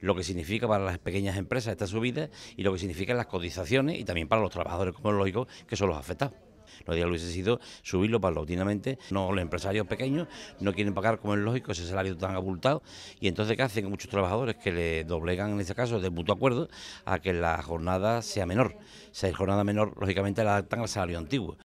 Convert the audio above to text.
lo que significa para las pequeñas empresas esta subida y lo que significan las cotizaciones y también para los trabajadores, como es lógico, que son los afectados. Lo ideal hubiese sido subirlo paulatinamente. No, los empresarios pequeños no quieren pagar, como es lógico, ese salario tan abultado. Y entonces, ¿qué hacen muchos trabajadores que le doblegan, en este caso, de mutuo acuerdo, a que la jornada sea menor? Si hay jornada menor, lógicamente la adaptan al salario antiguo.